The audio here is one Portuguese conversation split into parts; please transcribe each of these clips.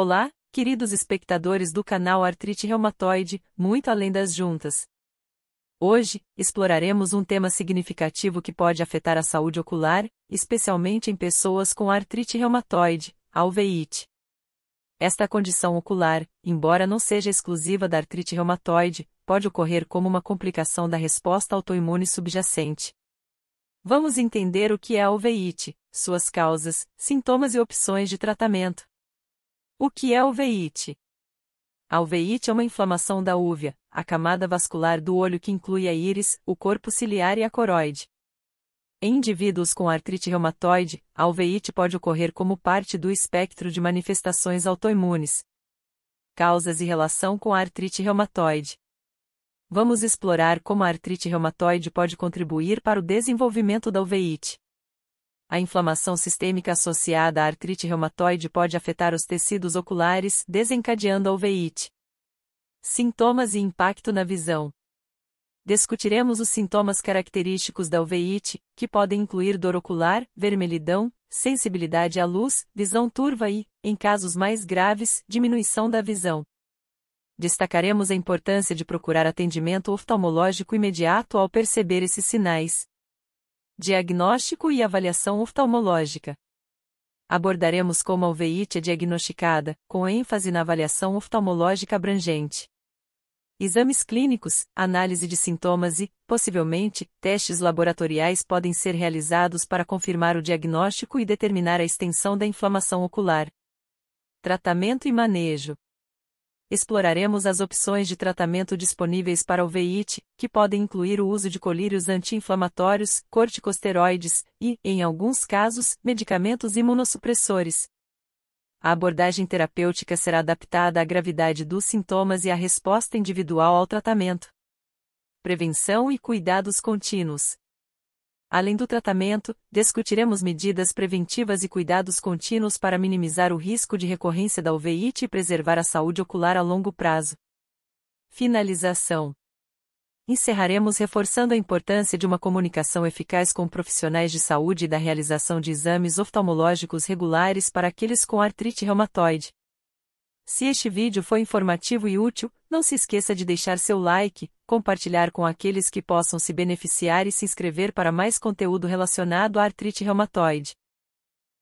Olá, queridos espectadores do canal Artrite Reumatoide, muito além das juntas. Hoje, exploraremos um tema significativo que pode afetar a saúde ocular, especialmente em pessoas com artrite reumatoide, alveite. Esta condição ocular, embora não seja exclusiva da artrite reumatoide, pode ocorrer como uma complicação da resposta autoimune subjacente. Vamos entender o que é a alveite, suas causas, sintomas e opções de tratamento. O que é alveite? A é uma inflamação da úvea, a camada vascular do olho que inclui a íris, o corpo ciliar e a coroide. Em indivíduos com artrite reumatoide, a alveite pode ocorrer como parte do espectro de manifestações autoimunes. Causas e relação com a artrite reumatoide. Vamos explorar como a artrite reumatoide pode contribuir para o desenvolvimento da alveite. A inflamação sistêmica associada à artrite reumatoide pode afetar os tecidos oculares, desencadeando a uveíte. Sintomas e impacto na visão. Discutiremos os sintomas característicos da uveíte, que podem incluir dor ocular, vermelhidão, sensibilidade à luz, visão turva e, em casos mais graves, diminuição da visão. Destacaremos a importância de procurar atendimento oftalmológico imediato ao perceber esses sinais, Diagnóstico e avaliação oftalmológica. Abordaremos como a uveíte é diagnosticada, com ênfase na avaliação oftalmológica abrangente. Exames clínicos, análise de sintomas e, possivelmente, testes laboratoriais podem ser realizados para confirmar o diagnóstico e determinar a extensão da inflamação ocular. Tratamento e manejo exploraremos as opções de tratamento disponíveis para o uveíte, que podem incluir o uso de colírios anti-inflamatórios, corticosteroides e, em alguns casos, medicamentos imunossupressores. A abordagem terapêutica será adaptada à gravidade dos sintomas e à resposta individual ao tratamento. Prevenção e cuidados contínuos. Além do tratamento, discutiremos medidas preventivas e cuidados contínuos para minimizar o risco de recorrência da uveíte e preservar a saúde ocular a longo prazo. Finalização. Encerraremos reforçando a importância de uma comunicação eficaz com profissionais de saúde e da realização de exames oftalmológicos regulares para aqueles com artrite reumatoide. Se este vídeo foi informativo e útil, não se esqueça de deixar seu like, compartilhar com aqueles que possam se beneficiar e se inscrever para mais conteúdo relacionado à artrite reumatoide.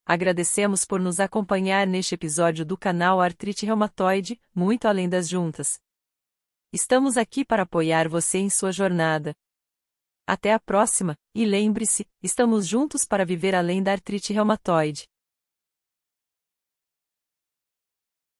Agradecemos por nos acompanhar neste episódio do canal Artrite Reumatoide, muito além das juntas. Estamos aqui para apoiar você em sua jornada. Até a próxima, e lembre-se, estamos juntos para viver além da artrite reumatoide.